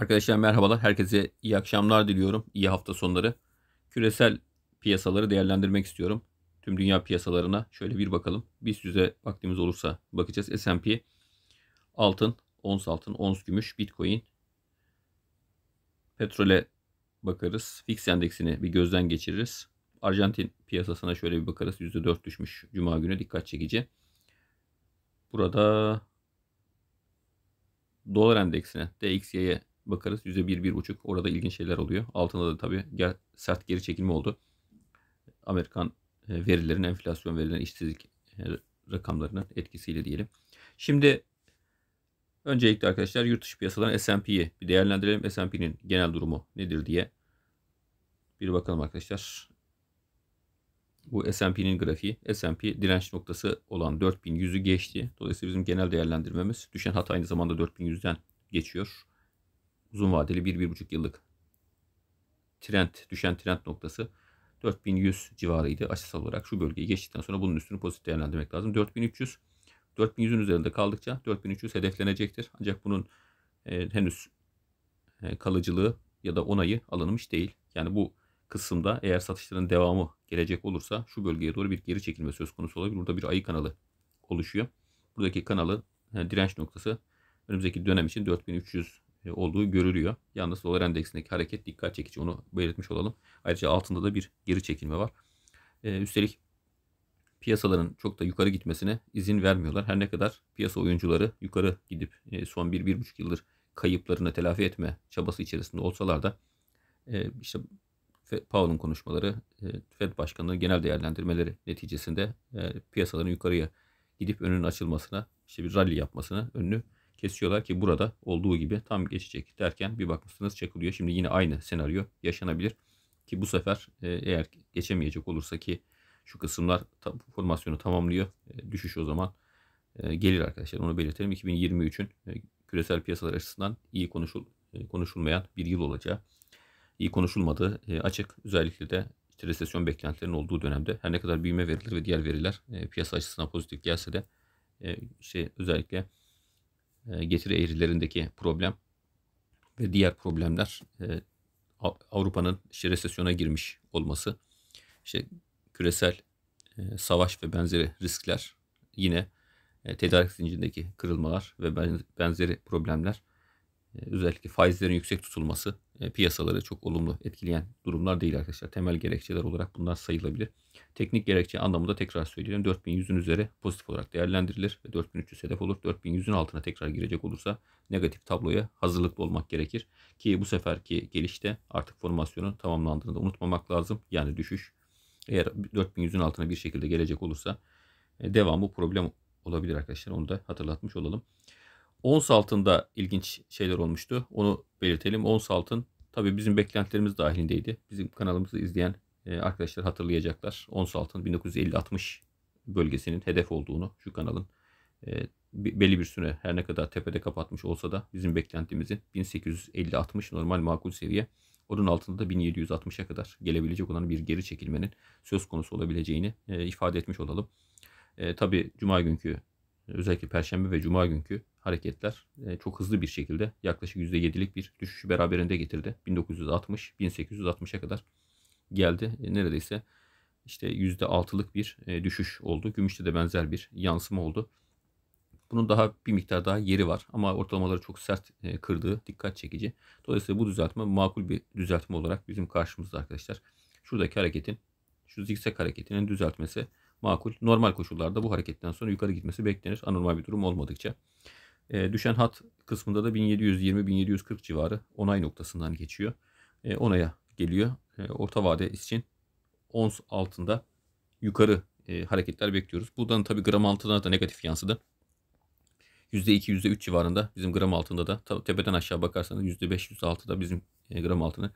Arkadaşlar merhabalar. Herkese iyi akşamlar diliyorum. İyi hafta sonları. Küresel piyasaları değerlendirmek istiyorum. Tüm dünya piyasalarına şöyle bir bakalım. BIST yüze vaktimiz olursa bakacağız. S&P altın, ons altın, ons gümüş, bitcoin, petrole bakarız. Fix endeksini bir gözden geçiririz. Arjantin piyasasına şöyle bir bakarız. %4 düşmüş cuma günü dikkat çekici. Burada dolar endeksine, DXY'ye bakarız yüzde bir bir buçuk orada ilginç şeyler oluyor. Altında da tabii ger sert geri çekilme oldu. Amerikan e, verilerin, enflasyon verilerin, işsizlik e, rakamlarının etkisiyle diyelim. Şimdi öncelikle arkadaşlar yurt dışı piyasaların S&P'yi bir değerlendirelim. S&P'nin genel durumu nedir diye bir bakalım arkadaşlar. Bu S&P'nin grafiği. S&P direnç noktası olan 4100'ü geçti. Dolayısıyla bizim genel değerlendirmemiz düşen hat aynı zamanda 4100'den geçiyor uzun vadeli 1-1,5 yıllık trend, düşen trend noktası 4100 civarıydı açısal olarak. Şu bölgeyi geçtikten sonra bunun üstünü pozitif değerlendirmek lazım. 4300 4100'ün üzerinde kaldıkça 4300 hedeflenecektir. Ancak bunun e, henüz e, kalıcılığı ya da onayı alınmış değil. Yani bu kısımda eğer satışların devamı gelecek olursa şu bölgeye doğru bir geri çekilme söz konusu olabilir. Burada bir ayı kanalı oluşuyor. Buradaki kanalı yani e, direnç noktası önümüzdeki dönem için 4300 e, olduğu görülüyor. Yalnız dolar endeksindeki hareket dikkat çekici onu belirtmiş olalım. Ayrıca altında da bir geri çekilme var. E, üstelik piyasaların çok da yukarı gitmesine izin vermiyorlar. Her ne kadar piyasa oyuncuları yukarı gidip e, son 1-1,5 yıldır kayıplarını telafi etme çabası içerisinde olsalar da e, işte Powell'ın konuşmaları, Fed Başkanı'nın genel değerlendirmeleri neticesinde piyasaların yukarıya gidip önünün açılmasına, işte bir rally yapmasına önünü kesiyorlar ki burada olduğu gibi tam geçecek derken bir bakmışsınız çakılıyor. Şimdi yine aynı senaryo yaşanabilir ki bu sefer e, eğer geçemeyecek olursa ki şu kısımlar tam, formasyonu tamamlıyor. E, düşüş o zaman e, gelir arkadaşlar onu belirtelim. 2023'ün e, küresel piyasalar açısından iyi konuşul e, konuşulmayan bir yıl olacağı iyi konuşulmadığı e, açık. Özellikle de işte resesyon beklentilerinin olduğu dönemde her ne kadar büyüme verileri ve diğer veriler e, piyasa açısından pozitif gelse de e, şey özellikle e, getiri eğrilerindeki problem ve diğer problemler e, Avrupa'nın işte resesyona girmiş olması, işte küresel e, savaş ve benzeri riskler yine tedarik zincirindeki kırılmalar ve benzeri problemler özellikle faizlerin yüksek tutulması e, piyasaları çok olumlu etkileyen durumlar değil arkadaşlar. Temel gerekçeler olarak bunlar sayılabilir. Teknik gerekçe anlamında tekrar söyleyelim. 4100'ün üzeri pozitif olarak değerlendirilir ve 4300 hedef olur. 4100'ün altına tekrar girecek olursa negatif tabloya hazırlıklı olmak gerekir. Ki bu seferki gelişte artık formasyonun tamamlandığını da unutmamak lazım. Yani düşüş eğer 4100'ün altına bir şekilde gelecek olursa e, devamı problem olabilir arkadaşlar. Onu da hatırlatmış olalım. Ons altında ilginç şeyler olmuştu. Onu belirtelim. Ons altın Tabii bizim beklentilerimiz dahilindeydi. Bizim kanalımızı izleyen e, arkadaşlar hatırlayacaklar. Ons altın 1950-60 bölgesinin hedef olduğunu şu kanalın e, belli bir süre her ne kadar tepede kapatmış olsa da bizim beklentimizin 1850-60 normal makul seviye onun altında da 1760'a kadar gelebilecek olan bir geri çekilmenin söz konusu olabileceğini e, ifade etmiş olalım. E, tabii Cuma günkü özellikle Perşembe ve Cuma günkü hareketler e, çok hızlı bir şekilde yaklaşık %7'lik bir düşüşü beraberinde getirdi. 1960-1860'a kadar geldi. E, neredeyse işte %6'lık bir e, düşüş oldu. Gümüşte de benzer bir yansıma oldu. Bunun daha bir miktar daha yeri var ama ortalamaları çok sert kırdığı dikkat çekici. Dolayısıyla bu düzeltme makul bir düzeltme olarak bizim karşımızda arkadaşlar. Şuradaki hareketin, şu zikzak hareketinin düzeltmesi makul. Normal koşullarda bu hareketten sonra yukarı gitmesi beklenir. Anormal bir durum olmadıkça. E, düşen hat kısmında da 1720-1740 civarı onay noktasından geçiyor. E, onaya geliyor. E, orta vade için ons altında yukarı e, hareketler bekliyoruz. Buradan tabi gram altına da negatif yansıdı. %2, %3 civarında bizim gram altında da tepeden aşağı bakarsanız %5, %6 da bizim e, gram altını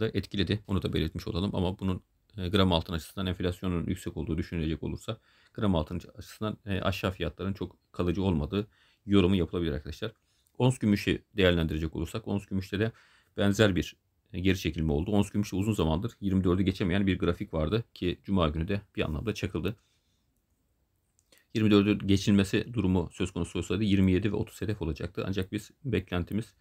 da etkiledi. Onu da belirtmiş olalım ama bunun e, gram altın açısından enflasyonun yüksek olduğu düşünülecek olursa gram altın açısından e, aşağı fiyatların çok kalıcı olmadığı yorumu yapılabilir arkadaşlar. Ons gümüşü değerlendirecek olursak ons gümüşte de benzer bir e, geri çekilme oldu. Ons gümüşü uzun zamandır 24'ü geçemeyen bir grafik vardı ki cuma günü de bir anlamda çakıldı. 24'ü geçilmesi durumu söz konusu olsaydı 27 ve 30 hedef olacaktı. Ancak biz beklentimiz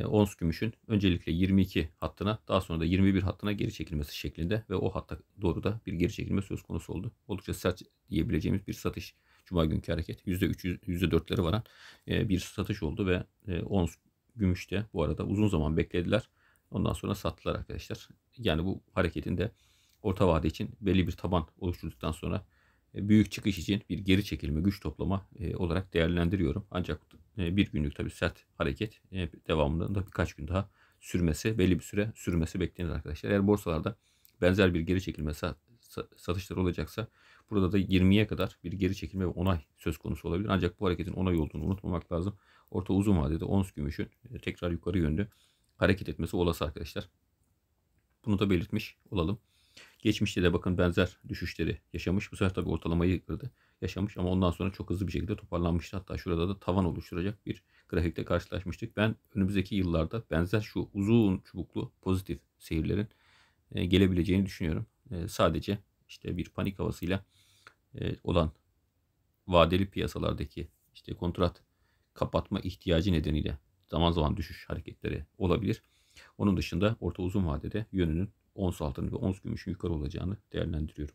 ee, ons gümüşün öncelikle 22 hattına daha sonra da 21 hattına geri çekilmesi şeklinde ve o hatta doğru da bir geri çekilme söz konusu oldu. Oldukça sert diyebileceğimiz bir satış. Cuma günkü hareket %3, %4'lere varan e, bir satış oldu ve e, ons gümüşte bu arada uzun zaman beklediler. Ondan sonra sattılar arkadaşlar. Yani bu hareketin de orta vade için belli bir taban oluşturduktan sonra e, büyük çıkış için bir geri çekilme, güç toplama e, olarak değerlendiriyorum. Ancak e, bir günlük tabii sert hareket devamında da birkaç gün daha sürmesi, belli bir süre sürmesi beklenir arkadaşlar. Eğer borsalarda benzer bir geri çekilme satışlar olacaksa burada da 20'ye kadar bir geri çekilme ve onay söz konusu olabilir. Ancak bu hareketin onay olduğunu unutmamak lazım. Orta uzun vadede ons gümüşün tekrar yukarı yönlü hareket etmesi olası arkadaşlar. Bunu da belirtmiş olalım. Geçmişte de bakın benzer düşüşleri yaşamış. Bu sefer tabii ortalamayı kırdı. Yaşamış ama ondan sonra çok hızlı bir şekilde toparlanmıştı. Hatta şurada da tavan oluşturacak bir grafikte karşılaşmıştık. Ben önümüzdeki yıllarda benzer şu uzun çubuklu pozitif seyirlerin e, gelebileceğini düşünüyorum. E, sadece işte bir panik havasıyla e, olan vadeli piyasalardaki işte kontrat kapatma ihtiyacı nedeniyle zaman zaman düşüş hareketleri olabilir. Onun dışında orta uzun vadede yönünün ons altın ve ons gümüşün yukarı olacağını değerlendiriyorum.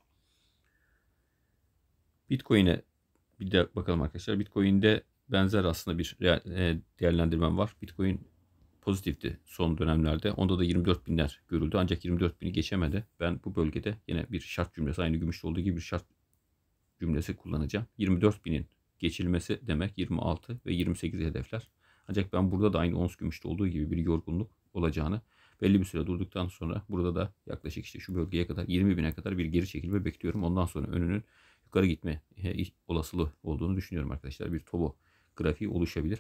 Bitcoin'e bir de bakalım arkadaşlar. Bitcoin'de benzer aslında bir e, değerlendirmem var. Bitcoin pozitifti son dönemlerde. Onda da 24 binler görüldü. Ancak 24 bini geçemedi. Ben bu bölgede yine bir şart cümlesi aynı gümüşte olduğu gibi bir şart cümlesi kullanacağım. 24 binin geçilmesi demek 26 ve 28 hedefler. Ancak ben burada da aynı ons gümüşte olduğu gibi bir yorgunluk olacağını belli bir süre durduktan sonra burada da yaklaşık işte şu bölgeye kadar 20 bine kadar bir geri çekilme bekliyorum. Ondan sonra önünün yukarı gitme olasılığı olduğunu düşünüyorum arkadaşlar. Bir tobo grafiği oluşabilir.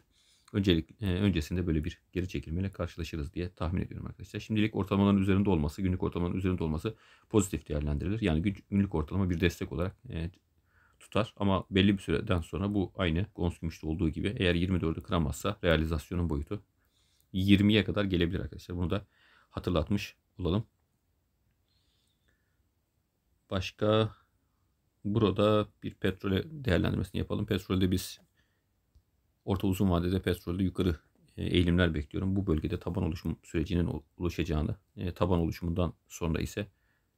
Öncelik, e, öncesinde böyle bir geri çekilmeyle karşılaşırız diye tahmin ediyorum arkadaşlar. Şimdilik ortalamaların üzerinde olması, günlük ortalamanın üzerinde olması pozitif değerlendirilir. Yani günlük ortalama bir destek olarak e, tutar ama belli bir süreden sonra bu aynı ons gümüşte olduğu gibi eğer 24'ü kıramazsa realizasyonun boyutu 20'ye kadar gelebilir arkadaşlar. Bunu da hatırlatmış olalım. Başka burada bir petrol değerlendirmesini yapalım. Petrolde biz orta uzun vadede petrolde yukarı e, eğilimler bekliyorum. Bu bölgede taban oluşum sürecinin oluşacağını, e, taban oluşumundan sonra ise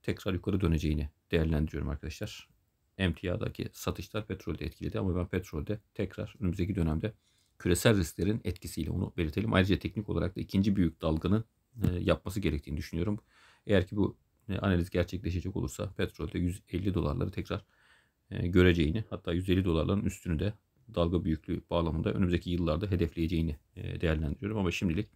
tekrar yukarı döneceğini değerlendiriyorum arkadaşlar. Emtiadaki satışlar petrolde etkiledi ama ben petrolde tekrar önümüzdeki dönemde küresel risklerin etkisiyle onu belirtelim. Ayrıca teknik olarak da ikinci büyük dalganın e, yapması gerektiğini düşünüyorum. Eğer ki bu e, analiz gerçekleşecek olursa petrolde 150 dolarları tekrar e, göreceğini hatta 150 dolarların üstünü de dalga büyüklüğü bağlamında önümüzdeki yıllarda hedefleyeceğini değerlendiriyorum. Ama şimdilik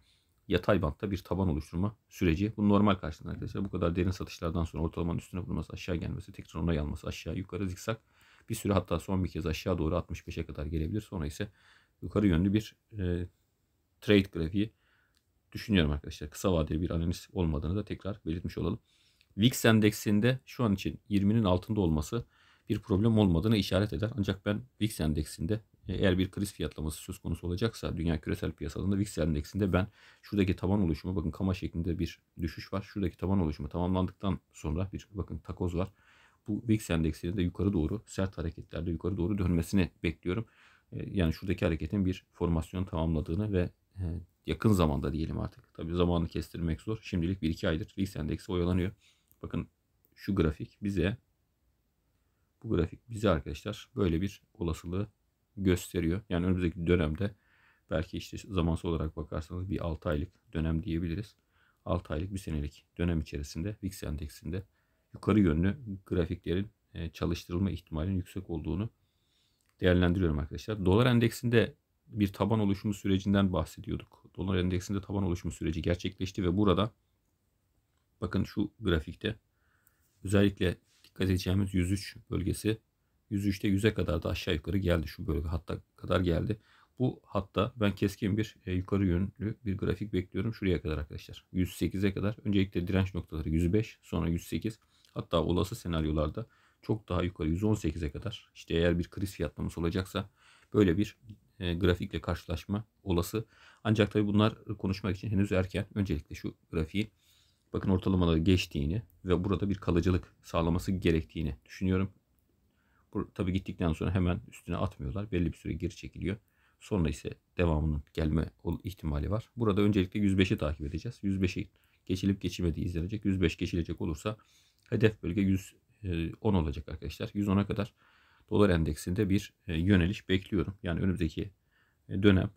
yatay bantta bir taban oluşturma süreci. Bu normal karşılığında arkadaşlar. Bu kadar derin satışlardan sonra ortalamanın üstüne bulunması, aşağı gelmesi, tekrar ona yanması, aşağı yukarı zikzak. Bir süre hatta son bir kez aşağı doğru 65'e kadar gelebilir. Sonra ise yukarı yönlü bir e, trade grafiği düşünüyorum arkadaşlar. Kısa vadeli bir analiz olmadığını da tekrar belirtmiş olalım. VIX endeksinde şu an için 20'nin altında olması bir problem olmadığını işaret eder. Ancak ben VIX endeksinde e, eğer bir kriz fiyatlaması söz konusu olacaksa dünya küresel piyasalarında VIX endeksinde ben şuradaki taban oluşumu bakın kama şeklinde bir düşüş var. Şuradaki taban oluşumu tamamlandıktan sonra bir bakın takoz var. Bu VIX endeksinde de yukarı doğru sert hareketlerde yukarı doğru dönmesini bekliyorum. E, yani şuradaki hareketin bir formasyon tamamladığını ve yakın zamanda diyelim artık. Tabi zamanını kestirmek zor. Şimdilik 1-2 aydır VIX endeksi oyalanıyor. Bakın şu grafik bize bu grafik bize arkadaşlar böyle bir olasılığı gösteriyor. Yani önümüzdeki dönemde belki işte zamansal olarak bakarsanız bir 6 aylık dönem diyebiliriz. 6 aylık bir senelik dönem içerisinde VIX endeksinde yukarı yönlü grafiklerin e, çalıştırılma ihtimalinin yüksek olduğunu değerlendiriyorum arkadaşlar. Dolar endeksinde bir taban oluşumu sürecinden bahsediyorduk. Dolar endeksinde taban oluşumu süreci gerçekleşti ve burada bakın şu grafikte özellikle dikkat edeceğimiz 103 bölgesi 103'te 100'e kadar da aşağı yukarı geldi şu bölge hatta kadar geldi. Bu hatta ben keskin bir e, yukarı yönlü bir grafik bekliyorum şuraya kadar arkadaşlar. 108'e kadar öncelikle direnç noktaları 105 sonra 108 hatta olası senaryolarda çok daha yukarı 118'e kadar işte eğer bir kriz fiyatlaması olacaksa böyle bir e, grafikle karşılaşma olası. Ancak tabii bunlar konuşmak için henüz erken. Öncelikle şu grafiğin bakın ortalamaları geçtiğini ve burada bir kalıcılık sağlaması gerektiğini düşünüyorum. Bu, tabii gittikten sonra hemen üstüne atmıyorlar. Belli bir süre geri çekiliyor. Sonra ise devamının gelme ihtimali var. Burada öncelikle 105'i takip edeceğiz. 105'i geçilip geçilmediği izlenecek. 105 geçilecek olursa hedef bölge 110 e, olacak arkadaşlar. 110'a kadar dolar endeksinde bir e, yöneliş bekliyorum. Yani önümüzdeki e, dönem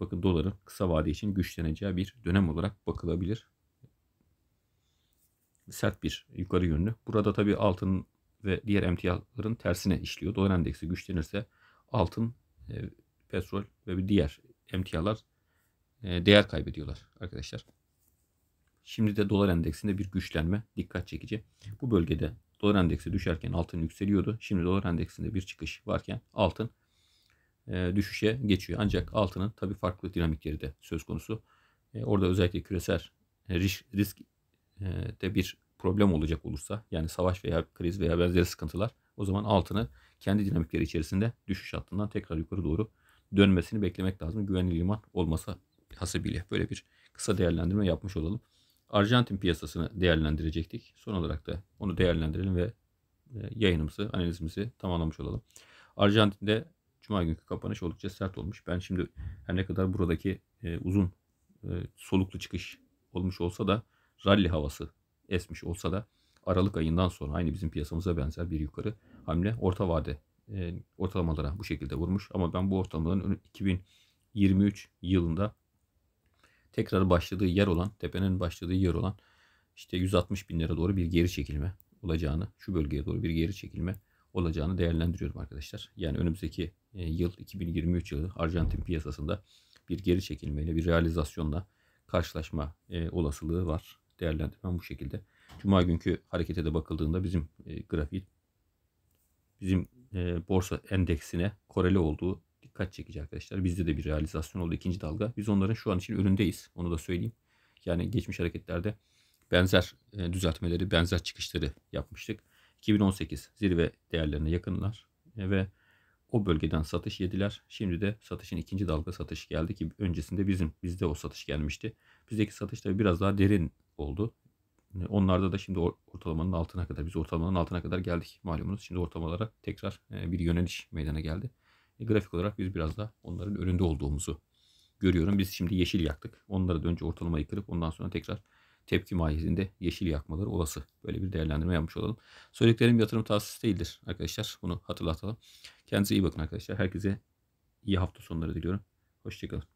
bakın doların kısa vade için güçleneceği bir dönem olarak bakılabilir. Sert bir yukarı yönlü. Burada tabi altın ve diğer emtiaların tersine işliyor. Dolar endeksi güçlenirse altın, e, petrol ve bir diğer emtialar değer kaybediyorlar arkadaşlar. Şimdi de dolar endeksinde bir güçlenme dikkat çekici. Bu bölgede dolar endeksi düşerken altın yükseliyordu. Şimdi dolar endeksinde bir çıkış varken altın e, düşüşe geçiyor. Ancak altının tabi farklı dinamikleri de söz konusu. E, orada özellikle küresel e, risk, risk e, de bir problem olacak olursa yani savaş veya kriz veya benzeri sıkıntılar o zaman altını kendi dinamikleri içerisinde düşüş hattından tekrar yukarı doğru dönmesini beklemek lazım. Güvenli liman olması hasebiyle böyle bir kısa değerlendirme yapmış olalım. Arjantin piyasasını değerlendirecektik. Son olarak da onu değerlendirelim ve e, yayınımızı, analizimizi tamamlamış olalım. Arjantin'de Cuma günkü kapanış oldukça sert olmuş. Ben şimdi her ne kadar buradaki e, uzun e, soluklu çıkış olmuş olsa da rally havası esmiş olsa da Aralık ayından sonra aynı bizim piyasamıza benzer bir yukarı hamle orta vade e, ortalamalara bu şekilde vurmuş. Ama ben bu ortalamaların 2023 yılında tekrar başladığı yer olan tepenin başladığı yer olan işte 160 binlere doğru bir geri çekilme olacağını şu bölgeye doğru bir geri çekilme olacağını değerlendiriyorum arkadaşlar. Yani önümüzdeki e, yıl 2023 yılı Arjantin piyasasında bir geri çekilmeyle bir realizasyonla karşılaşma e, olasılığı var. Değerlendirmem bu şekilde. Cuma günkü harekete de bakıldığında bizim e, grafiği bizim borsa endeksine koreli olduğu dikkat çekici arkadaşlar. Bizde de bir realizasyon oldu ikinci dalga. Biz onların şu an için önündeyiz. Onu da söyleyeyim. Yani geçmiş hareketlerde benzer e, düzeltmeleri, benzer çıkışları yapmıştık. 2018 zirve değerlerine yakınlar e, ve o bölgeden satış yediler. Şimdi de satışın ikinci dalga satış geldi ki öncesinde bizim bizde o satış gelmişti. Bizdeki satış da biraz daha derin oldu. E, onlarda da şimdi ortalamanın altına kadar biz ortalamanın altına kadar geldik malumunuz. Şimdi ortalamalara tekrar bir yöneliş meydana geldi. E, grafik olarak biz biraz da onların önünde olduğumuzu görüyorum. Biz şimdi yeşil yaktık. Onlara da önce ortalamayı kırıp ondan sonra tekrar tepki mahiyetinde yeşil yakmaları olası. Böyle bir değerlendirme yapmış olalım. Söylediklerim yatırım tavsiyesi değildir arkadaşlar. Bunu hatırlatalım. Kendinize iyi bakın arkadaşlar. Herkese iyi hafta sonları diliyorum. Hoşçakalın.